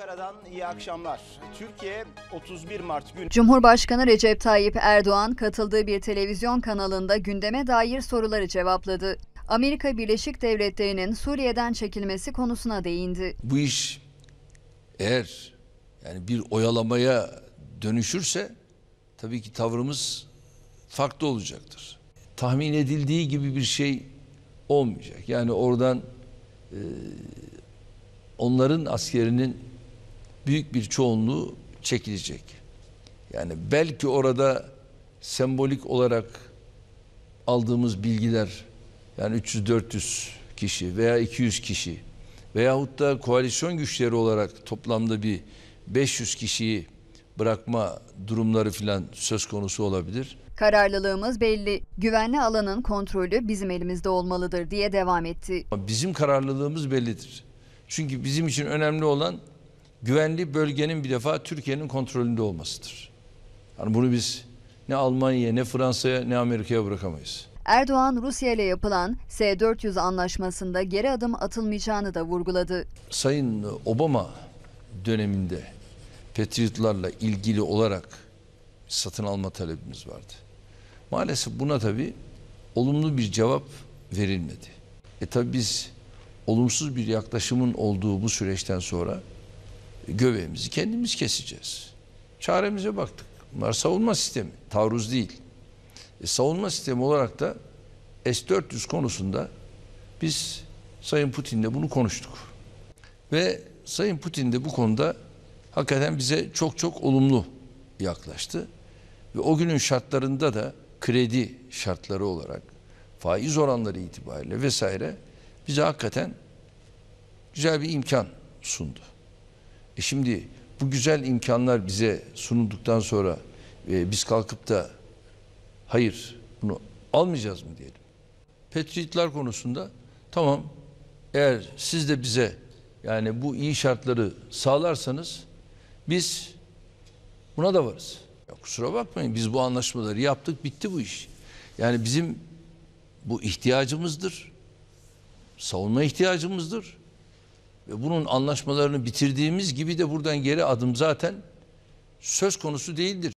Ankara'dan iyi akşamlar. Türkiye 31 Mart günü Cumhurbaşkanı Recep Tayyip Erdoğan katıldığı bir televizyon kanalında gündeme dair soruları cevapladı. Amerika Birleşik Devletleri'nin Suriye'den çekilmesi konusuna değindi. Bu iş eğer yani bir oyalamaya dönüşürse tabii ki tavrımız farklı olacaktır. Tahmin edildiği gibi bir şey olmayacak. Yani oradan e, onların askerinin büyük bir çoğunluğu çekilecek. Yani belki orada sembolik olarak aldığımız bilgiler yani 300-400 kişi veya 200 kişi veyahut da koalisyon güçleri olarak toplamda bir 500 kişiyi bırakma durumları filan söz konusu olabilir. Kararlılığımız belli. Güvenli alanın kontrolü bizim elimizde olmalıdır diye devam etti. Bizim kararlılığımız bellidir. Çünkü bizim için önemli olan güvenli bölgenin bir defa Türkiye'nin kontrolünde olmasıdır. Yani bunu biz ne Almanya'ya ne Fransa'ya ne Amerika'ya bırakamayız. Erdoğan Rusya ile yapılan S-400 anlaşmasında geri adım atılmayacağını da vurguladı. Sayın Obama döneminde Patriotlarla ilgili olarak satın alma talebimiz vardı. Maalesef buna tabi olumlu bir cevap verilmedi. E tabii biz olumsuz bir yaklaşımın olduğu bu süreçten sonra göbeğimizi kendimiz keseceğiz. Çaremize baktık. Bunlar savunma sistemi, taarruz değil. E, savunma sistemi olarak da S-400 konusunda biz Sayın Putin'le bunu konuştuk. Ve Sayın Putin de bu konuda hakikaten bize çok çok olumlu yaklaştı. Ve o günün şartlarında da kredi şartları olarak, faiz oranları itibariyle vesaire bize hakikaten güzel bir imkan sundu. E şimdi bu güzel imkanlar bize sunulduktan sonra e, biz kalkıp da hayır bunu almayacağız mı diyelim. Patriotlar konusunda tamam eğer siz de bize yani bu iyi şartları sağlarsanız biz buna da varız. Ya kusura bakmayın biz bu anlaşmaları yaptık bitti bu iş. Yani bizim bu ihtiyacımızdır. Savunma ihtiyacımızdır. E, bunun anlaşmalarını bitirdiğimiz gibi de buradan geri adım zaten söz konusu değildir.